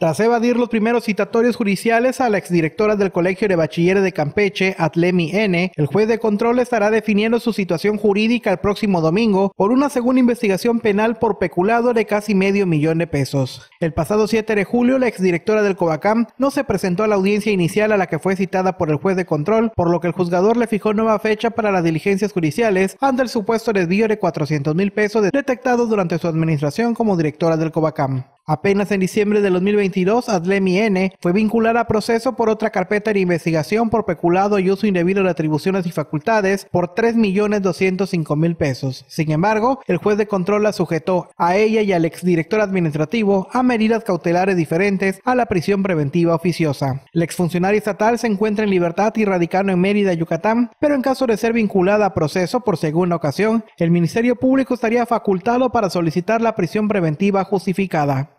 Tras evadir los primeros citatorios judiciales a la exdirectora del Colegio de Bachilleres de Campeche, Atlemi N., el juez de control estará definiendo su situación jurídica el próximo domingo por una segunda investigación penal por peculado de casi medio millón de pesos. El pasado 7 de julio, la exdirectora del Covacam no se presentó a la audiencia inicial a la que fue citada por el juez de control, por lo que el juzgador le fijó nueva fecha para las diligencias judiciales ante el supuesto desvío de 400 mil pesos detectados durante su administración como directora del Covacam. Apenas en diciembre de 2022, Adlemi N. fue vinculada a proceso por otra carpeta de investigación por peculado y uso indebido de atribuciones y facultades por 3.205.000 pesos. Sin embargo, el juez de control la sujetó a ella y al exdirector administrativo a medidas cautelares diferentes a la prisión preventiva oficiosa. La exfuncionaria estatal se encuentra en libertad y radicando en Mérida, Yucatán, pero en caso de ser vinculada a proceso por segunda ocasión, el Ministerio Público estaría facultado para solicitar la prisión preventiva justificada.